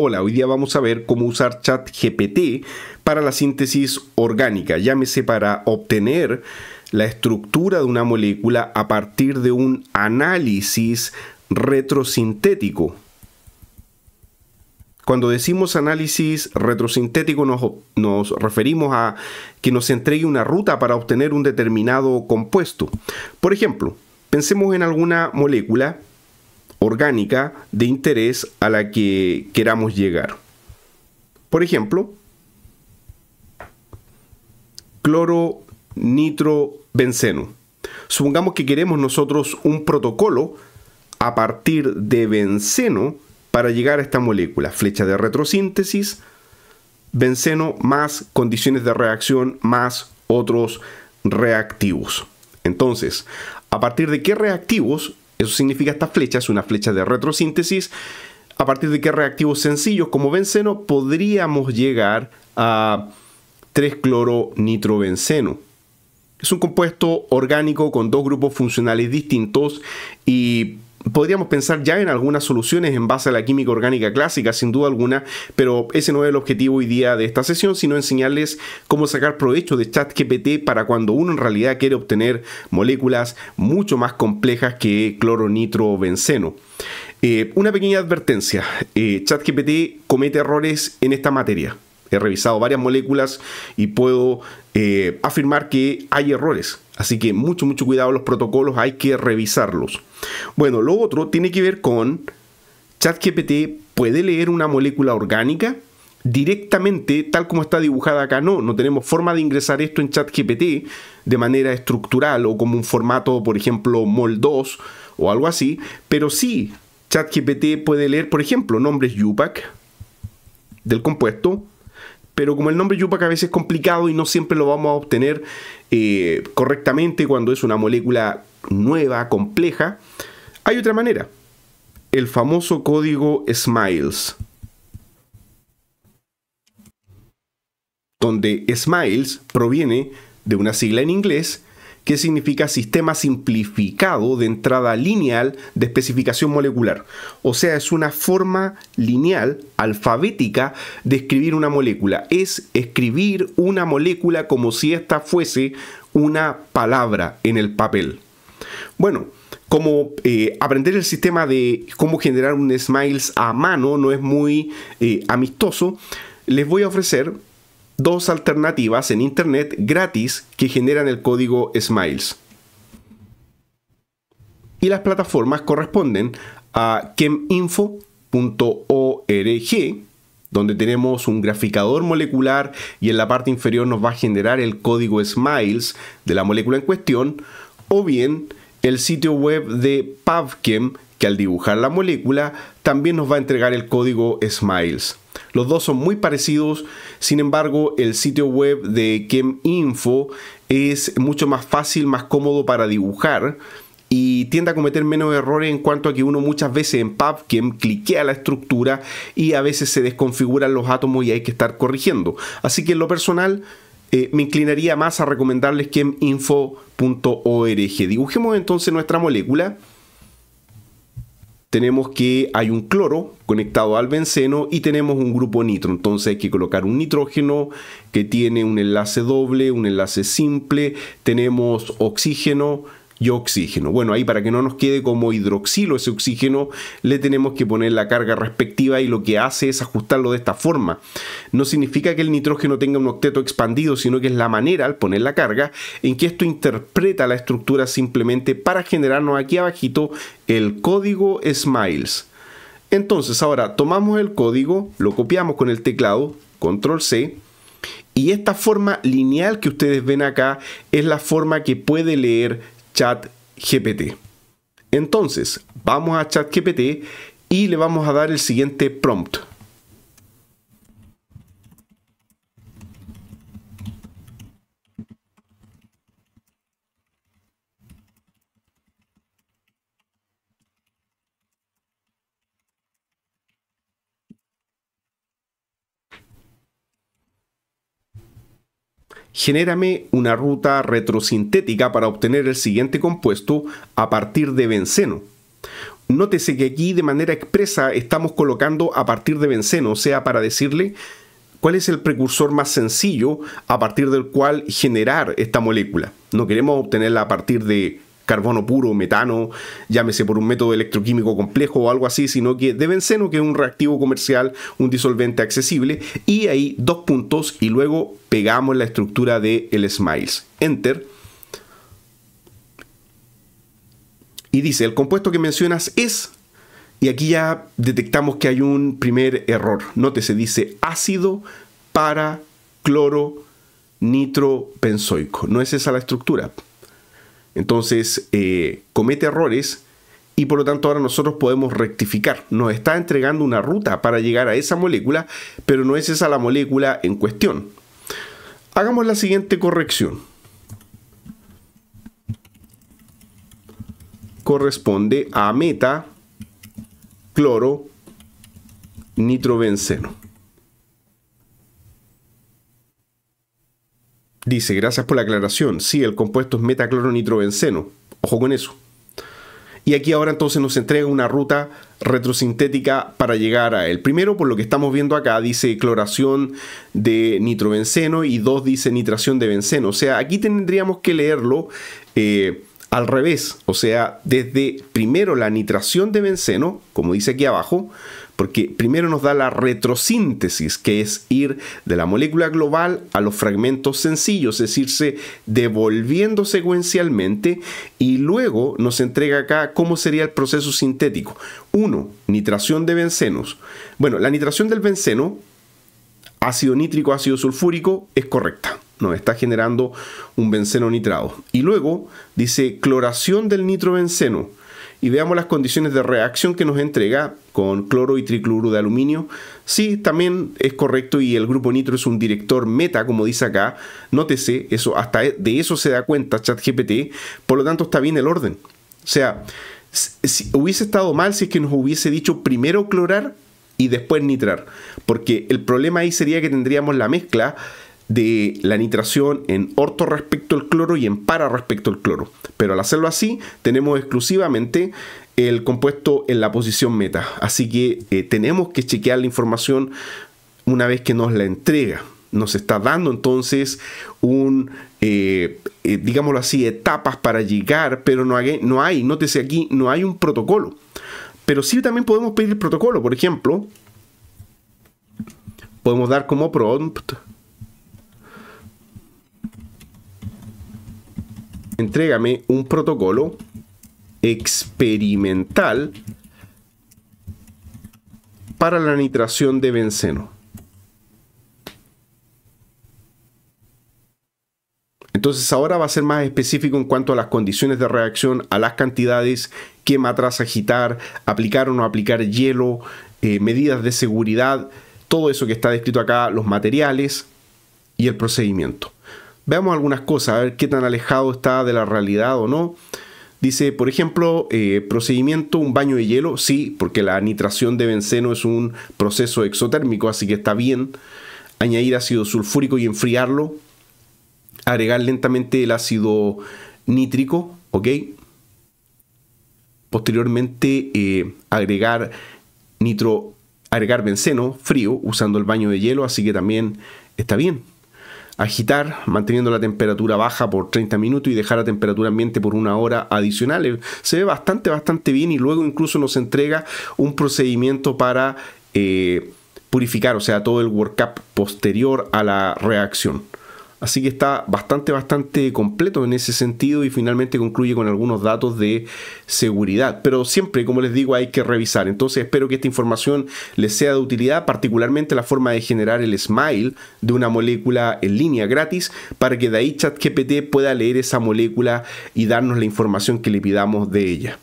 Hola, hoy día vamos a ver cómo usar ChatGPT para la síntesis orgánica, llámese para obtener la estructura de una molécula a partir de un análisis retrosintético. Cuando decimos análisis retrosintético nos, nos, referimos a que nos entregue una ruta para obtener un determinado compuesto. Por ejemplo, pensemos en alguna molécula orgánica de interés a la que queramos llegar. Por ejemplo, cloro benceno. Supongamos que queremos nosotros un protocolo a partir de benceno para llegar a esta molécula. Flecha de retrosíntesis, benceno más condiciones de reacción más otros reactivos. Entonces, ¿a partir de qué reactivos eso significa esta flecha es una flecha de retrosíntesis a partir de qué reactivos sencillos como benceno podríamos llegar a 3-cloronitrobenceno. Es un compuesto orgánico con dos grupos funcionales distintos y Podríamos pensar ya en algunas soluciones en base a la química orgánica clásica, sin duda alguna, pero ese no es el objetivo hoy día de esta sesión, sino enseñarles cómo sacar provecho de ChatGPT para cuando uno en realidad quiere obtener moléculas mucho más complejas que cloro, o benceno. Eh, una pequeña advertencia, eh, ChatGPT comete errores en esta materia. He revisado varias moléculas y puedo eh, afirmar que hay errores. Así que mucho, mucho cuidado los protocolos, hay que revisarlos. Bueno, lo otro tiene que ver con ChatGPT puede leer una molécula orgánica directamente tal como está dibujada acá. No, no tenemos forma de ingresar esto en ChatGPT de manera estructural o como un formato, por ejemplo, MOL2 o algo así, pero sí ChatGPT puede leer, por ejemplo, nombres UPAC del compuesto, pero como el nombre Yupac a veces es complicado y no siempre lo vamos a obtener eh, correctamente cuando es una molécula nueva, compleja, hay otra manera. El famoso código SMILES. Donde SMILES proviene de una sigla en inglés ¿Qué significa sistema simplificado de entrada lineal de especificación molecular. O sea, es una forma lineal, alfabética, de escribir una molécula. Es escribir una molécula como si ésta fuese una palabra en el papel. Bueno, como eh, aprender el sistema de cómo generar un smiles a mano no es muy eh, amistoso, les voy a ofrecer dos alternativas en Internet gratis que generan el código SMILES. Y las plataformas corresponden a cheminfo.org, donde tenemos un graficador molecular y en la parte inferior nos va a generar el código SMILES de la molécula en cuestión, o bien el sitio web de PubChem, que al dibujar la molécula también nos va a entregar el código SMILES. Los dos son muy parecidos, sin embargo el sitio web de ChemInfo es mucho más fácil, más cómodo para dibujar y tiende a cometer menos errores en cuanto a que uno muchas veces en PubChem cliquea la estructura y a veces se desconfiguran los átomos y hay que estar corrigiendo. Así que en lo personal eh, me inclinaría más a recomendarles cheminfo.org. Dibujemos entonces nuestra molécula tenemos que hay un cloro conectado al benceno y tenemos un grupo nitro. Entonces hay que colocar un nitrógeno que tiene un enlace doble, un enlace simple, tenemos oxígeno, y oxígeno. Bueno, ahí para que no nos quede como hidroxilo ese oxígeno, le tenemos que poner la carga respectiva y lo que hace es ajustarlo de esta forma. No significa que el nitrógeno tenga un octeto expandido, sino que es la manera, al poner la carga, en que esto interpreta la estructura simplemente para generarnos aquí abajito el código SMILES. Entonces ahora tomamos el código, lo copiamos con el teclado, control C, y esta forma lineal que ustedes ven acá es la forma que puede leer chat gpt Entonces, vamos a chat gpt y le vamos a dar el siguiente prompt. Genérame una ruta retrosintética para obtener el siguiente compuesto a partir de benceno. Nótese que aquí de manera expresa estamos colocando a partir de benceno, o sea, para decirle cuál es el precursor más sencillo a partir del cual generar esta molécula. No queremos obtenerla a partir de carbono puro, metano, llámese por un método electroquímico complejo o algo así, sino que de benceno, que es un reactivo comercial, un disolvente accesible, y ahí dos puntos y luego pegamos la estructura del el SMILES. Enter. Y dice, el compuesto que mencionas es, y aquí ya detectamos que hay un primer error, se dice ácido para cloro nitropenzoico. No es esa la estructura. Entonces, eh, comete errores y por lo tanto ahora nosotros podemos rectificar. Nos está entregando una ruta para llegar a esa molécula, pero no es esa la molécula en cuestión. Hagamos la siguiente corrección. Corresponde a meta cloro nitrobenceno. Dice, gracias por la aclaración. Sí, el compuesto es metacloronitrobenceno. Ojo con eso. Y aquí ahora entonces nos entrega una ruta retrosintética para llegar a él. Primero, por lo que estamos viendo acá, dice cloración de nitrobenceno y dos dice nitración de benceno. O sea, aquí tendríamos que leerlo eh, al revés. O sea, desde primero la nitración de benceno, como dice aquí abajo, porque primero nos da la retrosíntesis, que es ir de la molécula global a los fragmentos sencillos, es irse devolviendo secuencialmente y luego nos entrega acá cómo sería el proceso sintético. Uno, Nitración de bencenos. Bueno, la nitración del benceno, ácido nítrico, ácido sulfúrico, es correcta nos está generando un benceno nitrado. Y luego dice cloración del nitrobenceno y veamos las condiciones de reacción que nos entrega con cloro y tricloro de aluminio. Sí, también es correcto y el grupo nitro es un director meta, como dice acá. Nótese, eso, hasta e-, de eso se da cuenta ChatGPT, por lo tanto está bien el orden. O sea, si hubiese estado mal si es que nos hubiese dicho primero clorar y después nitrar, porque el problema ahí sería que tendríamos la mezcla de la nitración en orto respecto al cloro y en para respecto al cloro. Pero al hacerlo así, tenemos exclusivamente el compuesto en la posición meta. Así que eh, tenemos que chequear la información una vez que nos la entrega. Nos está dando entonces un, eh, eh, digámoslo así, etapas para llegar, pero no hay, no hay, nótese aquí, no hay un protocolo. Pero sí también podemos pedir el protocolo, por ejemplo, podemos dar como prompt Entrégame un protocolo experimental para la nitración de benceno. Entonces ahora va a ser más específico en cuanto a las condiciones de reacción, a las cantidades, qué matraz agitar, aplicar o no aplicar hielo, eh, medidas de seguridad, todo eso que está descrito acá, los materiales y el procedimiento. Veamos algunas cosas, a ver qué tan alejado está de la realidad o no. Dice, por ejemplo, eh, procedimiento, un baño de hielo, sí, porque la nitración de benceno es un proceso exotérmico, así que está bien. Añadir ácido sulfúrico y enfriarlo. Agregar lentamente el ácido nítrico, ¿ok? Posteriormente, eh, agregar nitro, agregar benceno frío usando el baño de hielo, así que también está bien agitar manteniendo la temperatura baja por 30 minutos y dejar a temperatura ambiente por una hora adicional. Eh, se ve bastante, bastante bien y luego incluso nos entrega un procedimiento para eh, purificar, o sea, todo el workup posterior a la reacción. Así que está bastante, bastante completo en ese sentido y finalmente concluye con algunos datos de seguridad. Pero siempre, como les digo, hay que revisar. Entonces espero que esta información les sea de utilidad, particularmente la forma de generar el smile de una molécula en línea gratis para que de ahí ChatGPT pueda leer esa molécula y darnos la información que le pidamos de ella.